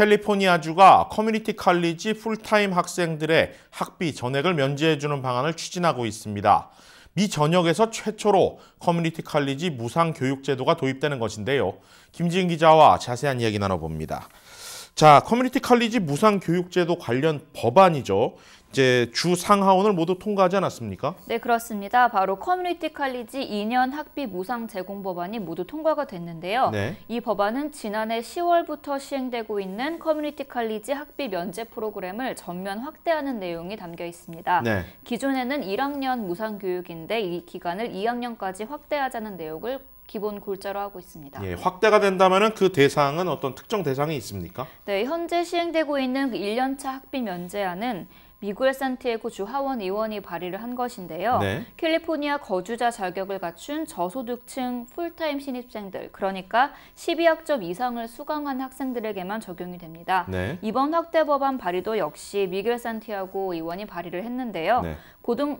캘리포니아주가 커뮤니티 칼리지 풀타임 학생들의 학비 전액을 면제해주는 방안을 추진하고 있습니다. 미 전역에서 최초로 커뮤니티 칼리지 무상 교육 제도가 도입되는 것인데요. 김지은 기자와 자세한 이야기 나눠봅니다. 자, 커뮤니티 칼리지 무상 교육제도 관련 법안이죠. 이제 주 상하원을 모두 통과하지 않았습니까? 네, 그렇습니다. 바로 커뮤니티 칼리지 2년 학비 무상 제공 법안이 모두 통과가 됐는데요. 네. 이 법안은 지난해 10월부터 시행되고 있는 커뮤니티 칼리지 학비 면제 프로그램을 전면 확대하는 내용이 담겨 있습니다. 네. 기존에는 1학년 무상 교육인데 이 기간을 2학년까지 확대하자는 내용을 기본 골자로 하고 있습니다. 예, 확대가 된다면 그 대상은 어떤 특정 대상이 있습니까? 네, 현재 시행되고 있는 1년차 그 학비 면제안은 미구엘 산티에고 주 하원 의원이 발의를 한 것인데요. 네. 캘리포니아 거주자 자격을 갖춘 저소득층 풀타임 신입생들, 그러니까 12학점 이상을 수강한 학생들에게만 적용이 됩니다. 네. 이번 확대 법안 발의도 역시 미겔 산티아고 의원이 발의를 했는데요. 네. 고등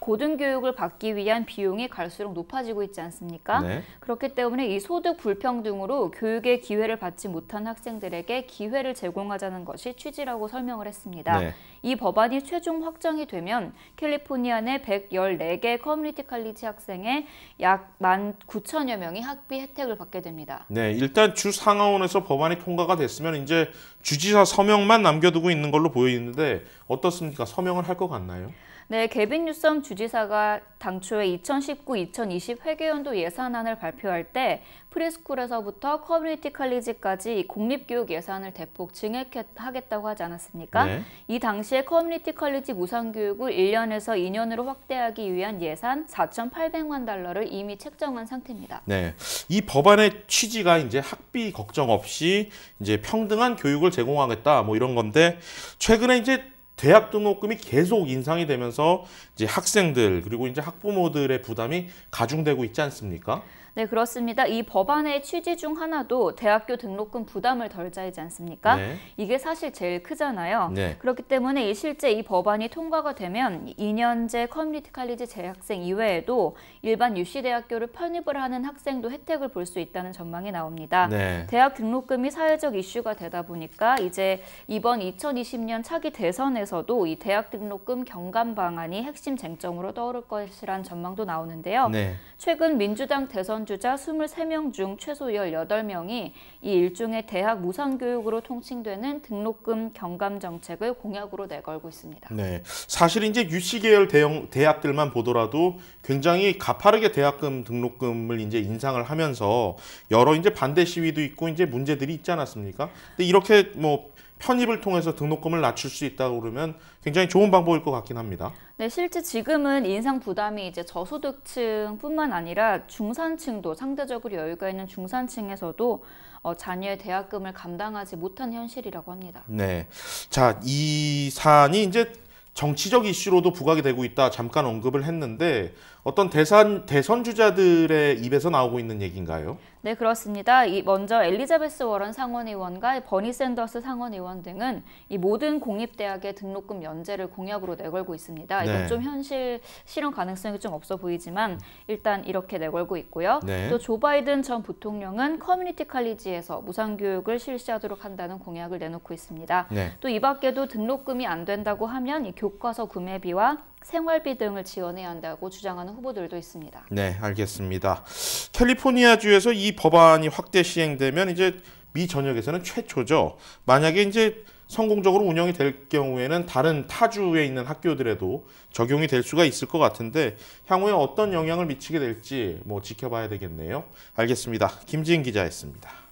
고등교육을 받기 위한 비용이 갈수록 높아지고 있지 않습니까? 네. 그렇기 때문에 이 소득 불평등으로 교육의 기회를 받지 못한 학생들에게 기회를 제공하자는 것이 취지라고 설명을 했습니다. 네. 이 법안이 최종 확정이 되면 캘리포니아 내 114개 커뮤니티 칼리지 학생의 약 19,000여 명이 학비 혜택을 받게 됩니다. 네, 일단 주 상하원에서 법안이 통과가 됐으면 이제 주지사 서명만 남겨두고 있는 걸로 보여 있는데 어떻습니까? 서명을 할 것 같나요? 네, 개빈 뉴섬 주지사가 당초에 2019-2020 회계연도 예산안을 발표할 때 프리스쿨에서부터 커뮤니티 칼리지까지 공립교육 예산을 대폭 증액하겠다고 하지 않았습니까? 네. 이 당시에 커뮤니티 칼리지 무상교육을 1년에서 2년으로 확대하기 위한 예산 4,800만 달러를 이미 책정한 상태입니다. 네, 이 법안의 취지가 이제 학비 걱정 없이 이제 평등한 교육을 제공하겠다 뭐 이런 건데 최근에 이제 대학 등록금이 계속 인상이 되면서 이제 학생들 그리고 이제 학부모들의 부담이 가중되고 있지 않습니까? 네, 그렇습니다. 이 법안의 취지 중 하나도 대학교 등록금 부담을 덜자이지 않습니까? 네. 이게 사실 제일 크잖아요. 네. 그렇기 때문에 이 실제 이 법안이 통과가 되면 2년제 커뮤니티 칼리지 재학생 이외에도 일반 유시 대학교를 편입을 하는 학생도 혜택을 볼 수 있다는 전망이 나옵니다. 네. 대학 등록금이 사회적 이슈가 되다 보니까 이제 이번 2020년 차기 대선에서도 이 대학 등록금 경감 방안이 핵심 쟁점으로 떠오를 것이란 전망도 나오는데요. 네. 최근 민주당 대선 주자 23명 중 최소 18명이 이 일종의 대학 무상교육으로 통칭되는 등록금 경감 정책을 공약으로 내걸고 있습니다. 네, 사실 이제 유치 계열 대형 대학들만 보더라도 굉장히 가파르게 대학금 등록금을 이제 인상을 하면서 여러 이제 반대 시위도 있고 이제 문제들이 있지 않았습니까? 근데 이렇게 뭐 편입을 통해서 등록금을 낮출 수 있다고 그러면 굉장히 좋은 방법일 것 같긴 합니다. 네, 실제 지금은 인상 부담이 이제 저소득층뿐만 아니라 중산층도 상대적으로 여유가 있는 중산층에서도 어, 자녀의 대학금을 감당하지 못한 현실이라고 합니다. 네, 자이 사안이 이제 정치적 이슈로도 부각이 되고 있다 잠깐 언급을 했는데 어떤 대선 대선 주자들의 입에서 나오고 있는 얘기인가요? 네 그렇습니다. 먼저 엘리자베스 워런 상원의원과 버니 샌더스 상원의원 등은 이 모든 공립대학의 등록금 연재를 공약으로 내걸고 있습니다. 이건 네. 좀 현실 실현 가능성이 좀 없어 보이지만 일단 이렇게 내걸고 있고요. 네. 또조 바이든 전 부통령은 커뮤니티 칼리지에서 무상 교육을 실시하도록 한다는 공약을 내놓고 있습니다. 네. 또이 밖에도 등록금이 안 된다고 하면 이교 교과서 구매비와 생활비 등을 지원해야 한다고 주장하는 후보들도 있습니다. 네, 알겠습니다. 캘리포니아주에서 이 법안이 확대 시행되면 이제 미 전역에서는 최초죠. 만약에 이제 성공적으로 운영이 될 경우에는 다른 타주에 있는 학교들에도 적용이 될 수가 있을 것 같은데 향후에 어떤 영향을 미치게 될지 뭐 지켜봐야 되겠네요. 알겠습니다. 김지은 기자였습니다.